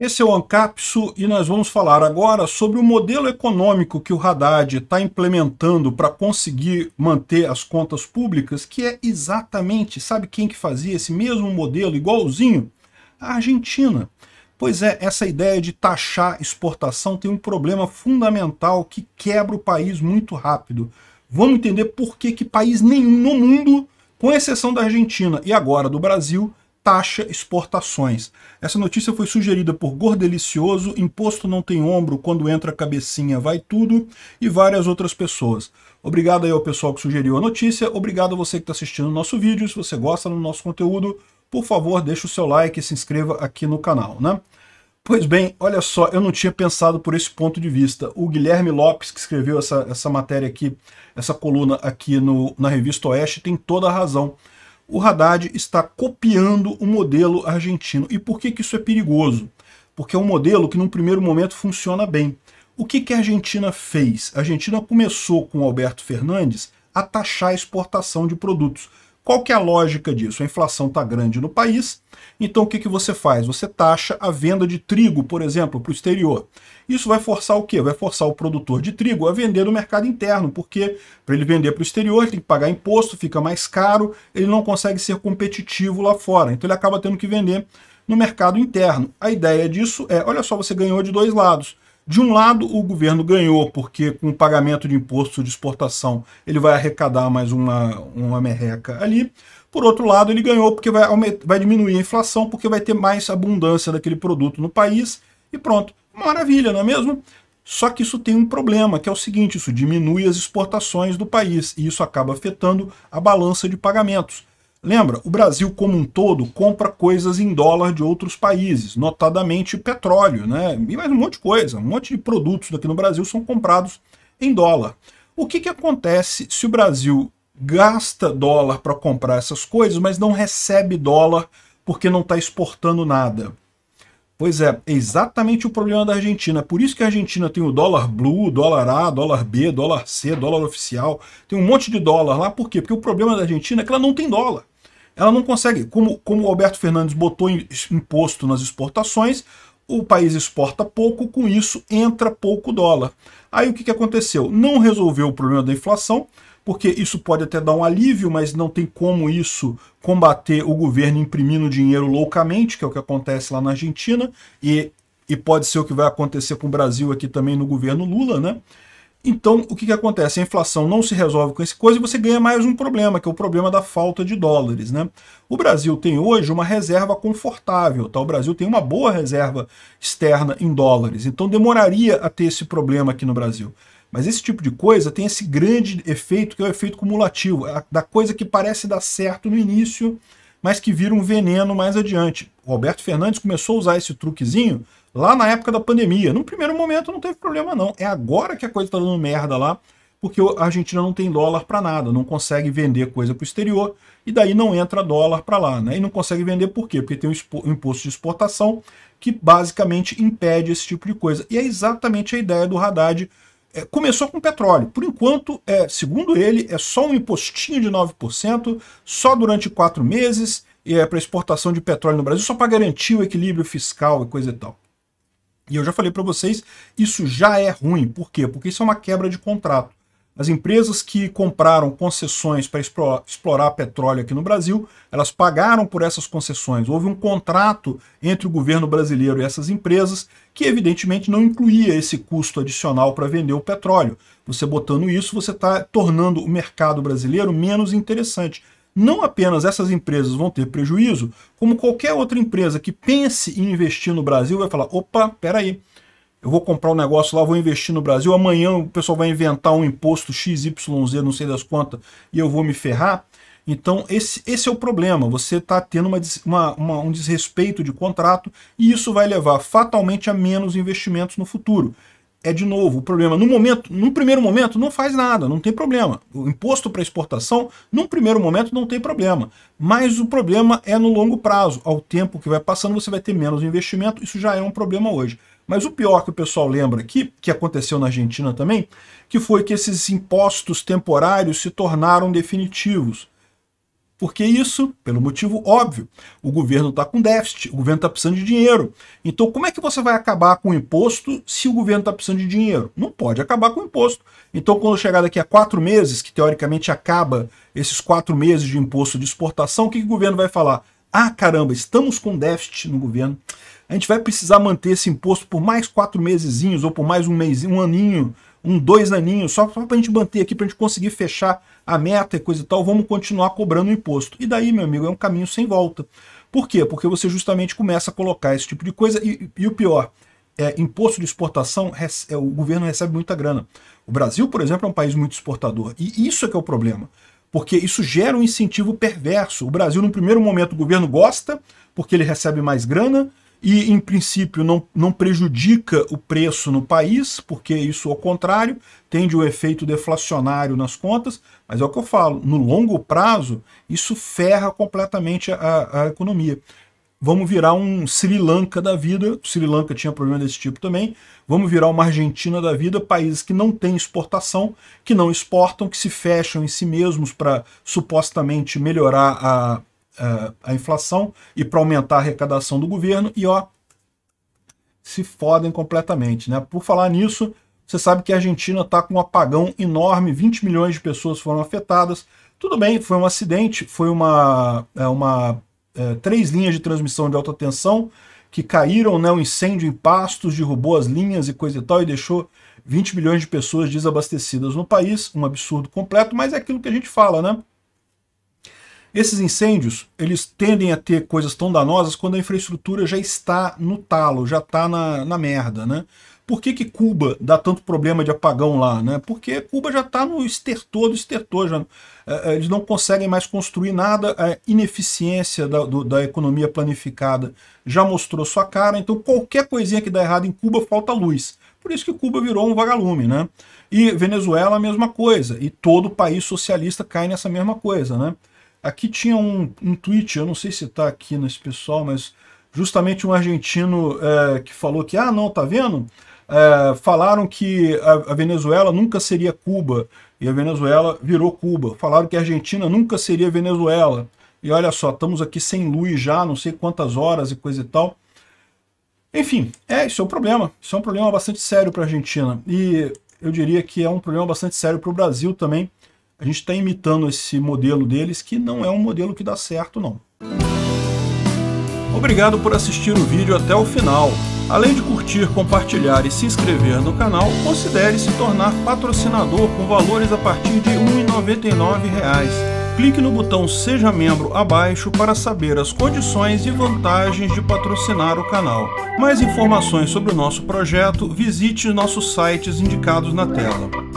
Esse é o Ancapsu e nós vamos falar agora sobre o modelo econômico que o Haddad está implementando para conseguir manter as contas públicas, que é exatamente, sabe quem que fazia esse mesmo modelo igualzinho? A Argentina. Pois é, essa ideia de taxar exportação tem um problema fundamental que quebra o país muito rápido. Vamos entender por que, que país nenhum no mundo, com exceção da Argentina e agora do Brasil, taxa exportações. Essa notícia foi sugerida por Gordelicioso, Imposto Não Tem Ombro, Quando Entra a Cabecinha Vai Tudo e várias outras pessoas. Obrigado aí ao pessoal que sugeriu a notícia, obrigado a você que está assistindo o nosso vídeo, se você gosta do nosso conteúdo, por favor, deixe o seu like e se inscreva aqui no canal, né? Pois bem, olha só, eu não tinha pensado por esse ponto de vista. O Guilherme Lopes, que escreveu essa, essa matéria aqui, essa coluna aqui no, na revista Oeste, tem toda a razão o Haddad está copiando o modelo argentino. E por que, que isso é perigoso? Porque é um modelo que, num primeiro momento, funciona bem. O que, que a Argentina fez? A Argentina começou com Alberto Fernandes a taxar a exportação de produtos. Qual que é a lógica disso? A inflação está grande no país, então o que, que você faz? Você taxa a venda de trigo, por exemplo, para o exterior. Isso vai forçar o quê? Vai forçar o produtor de trigo a vender no mercado interno, porque para ele vender para o exterior ele tem que pagar imposto, fica mais caro, ele não consegue ser competitivo lá fora, então ele acaba tendo que vender no mercado interno. A ideia disso é, olha só, você ganhou de dois lados de um lado, o governo ganhou, porque com o pagamento de imposto de exportação ele vai arrecadar mais uma, uma merreca ali. Por outro lado, ele ganhou porque vai, vai diminuir a inflação, porque vai ter mais abundância daquele produto no país e pronto. Maravilha, não é mesmo? Só que isso tem um problema, que é o seguinte, isso diminui as exportações do país e isso acaba afetando a balança de pagamentos. Lembra, o Brasil como um todo compra coisas em dólar de outros países, notadamente petróleo, né? E mais um monte de coisa, um monte de produtos daqui no Brasil são comprados em dólar. O que, que acontece se o Brasil gasta dólar para comprar essas coisas, mas não recebe dólar porque não está exportando nada? Pois é, é exatamente o problema da Argentina. Por isso que a Argentina tem o dólar blue, dólar A, dólar B, dólar C, dólar oficial. Tem um monte de dólar lá. Por quê? Porque o problema da Argentina é que ela não tem dólar. Ela não consegue, como, como o Alberto Fernandes botou imposto nas exportações, o país exporta pouco, com isso entra pouco dólar. Aí o que, que aconteceu? Não resolveu o problema da inflação, porque isso pode até dar um alívio, mas não tem como isso combater o governo imprimindo dinheiro loucamente, que é o que acontece lá na Argentina, e, e pode ser o que vai acontecer com o Brasil aqui também no governo Lula, né? Então, o que, que acontece? A inflação não se resolve com esse coisa e você ganha mais um problema, que é o problema da falta de dólares. Né? O Brasil tem hoje uma reserva confortável, tá? o Brasil tem uma boa reserva externa em dólares, então demoraria a ter esse problema aqui no Brasil. Mas esse tipo de coisa tem esse grande efeito, que é o efeito cumulativo, da coisa que parece dar certo no início, mas que vira um veneno mais adiante. O Roberto Fernandes começou a usar esse truquezinho lá na época da pandemia. No primeiro momento não teve problema não. É agora que a coisa está dando merda lá, porque a Argentina não tem dólar para nada, não consegue vender coisa para o exterior e daí não entra dólar para lá, né? E não consegue vender por quê? Porque tem um imposto de exportação que basicamente impede esse tipo de coisa. E é exatamente a ideia do Haddad. É, começou com petróleo. Por enquanto, é, segundo ele, é só um impostinho de 9%, só durante quatro meses, e é para exportação de petróleo no Brasil, só para garantir o equilíbrio fiscal e coisa e tal. E eu já falei para vocês, isso já é ruim. Por quê? Porque isso é uma quebra de contrato. As empresas que compraram concessões para explorar petróleo aqui no Brasil, elas pagaram por essas concessões. Houve um contrato entre o governo brasileiro e essas empresas que, evidentemente, não incluía esse custo adicional para vender o petróleo. Você botando isso, você está tornando o mercado brasileiro menos interessante não apenas essas empresas vão ter prejuízo, como qualquer outra empresa que pense em investir no Brasil vai falar, opa, peraí, eu vou comprar um negócio lá, vou investir no Brasil, amanhã o pessoal vai inventar um imposto XYZ, não sei das quantas, e eu vou me ferrar. Então esse, esse é o problema, você está tendo uma, uma, uma, um desrespeito de contrato e isso vai levar fatalmente a menos investimentos no futuro é de novo o problema. No momento, no primeiro momento, não faz nada, não tem problema. O imposto para exportação, num primeiro momento, não tem problema. Mas o problema é no longo prazo. Ao tempo que vai passando, você vai ter menos investimento. Isso já é um problema hoje. Mas o pior que o pessoal lembra aqui, que aconteceu na Argentina também, que foi que esses impostos temporários se tornaram definitivos. Porque isso, pelo motivo óbvio, o governo está com déficit, o governo está precisando de dinheiro. Então, como é que você vai acabar com o imposto se o governo está precisando de dinheiro? Não pode acabar com o imposto. Então, quando chegar daqui a quatro meses, que teoricamente acaba esses quatro meses de imposto de exportação, o que, que o governo vai falar? Ah, caramba, estamos com déficit no governo. A gente vai precisar manter esse imposto por mais quatro meses ou por mais um mês, um aninho um dois aninhos só para a gente manter aqui, para a gente conseguir fechar a meta e coisa e tal, vamos continuar cobrando o imposto. E daí, meu amigo, é um caminho sem volta. Por quê? Porque você justamente começa a colocar esse tipo de coisa e, e o pior, é, imposto de exportação, é, o governo recebe muita grana. O Brasil, por exemplo, é um país muito exportador e isso é que é o problema. Porque isso gera um incentivo perverso. O Brasil, no primeiro momento, o governo gosta, porque ele recebe mais grana, e, em princípio, não, não prejudica o preço no país, porque isso, ao contrário, tende o um efeito deflacionário nas contas, mas é o que eu falo, no longo prazo, isso ferra completamente a, a economia. Vamos virar um Sri Lanka da vida, Sri Lanka tinha problema desse tipo também, vamos virar uma Argentina da vida, países que não têm exportação, que não exportam, que se fecham em si mesmos para supostamente melhorar a uh, a inflação e para aumentar a arrecadação do governo e ó, se fodem completamente. Né? Por falar nisso, você sabe que a Argentina está com um apagão enorme, 20 milhões de pessoas foram afetadas. Tudo bem, foi um acidente, foi uma, é, uma é, três linhas de transmissão de alta tensão que caíram, né, um incêndio em pastos, derrubou as linhas e coisa e tal, e deixou 20 milhões de pessoas desabastecidas no país, um absurdo completo, mas é aquilo que a gente fala, né? Esses incêndios, eles tendem a ter coisas tão danosas quando a infraestrutura já está no talo, já está na, na merda, né? Por que, que Cuba dá tanto problema de apagão lá? Né? Porque Cuba já está no estertor do estertor, já, é, é, eles não conseguem mais construir nada, a ineficiência da, do, da economia planificada já mostrou sua cara, então qualquer coisinha que dá errado em Cuba falta luz. Por isso que Cuba virou um vagalume, né? E Venezuela a mesma coisa, e todo país socialista cai nessa mesma coisa, né? Aqui tinha um, um tweet, eu não sei se está aqui nesse pessoal, mas justamente um argentino é, que falou que, ah, não, tá vendo? É, falaram que a, a, Venezuela nunca seria Cuba, e a Venezuela virou Cuba. Falaram que a Argentina nunca seria Venezuela. E olha só, estamos aqui sem luz já, não sei quantas horas e coisa e tal. Enfim, é, isso é um problema. Isso é um problema bastante sério para a Argentina. E eu diria que é um problema bastante sério para o Brasil também, a gente está imitando esse modelo deles, que não é um modelo que dá certo, não. Obrigado por assistir o vídeo até o final. Além de curtir, compartilhar e se inscrever no canal, considere se tornar patrocinador com valores a partir de R$ 1,99 clique no botão Seja Membro abaixo para saber as condições e vantagens de patrocinar o canal. Mais informações sobre o nosso projeto, visite nossos sites indicados na tela.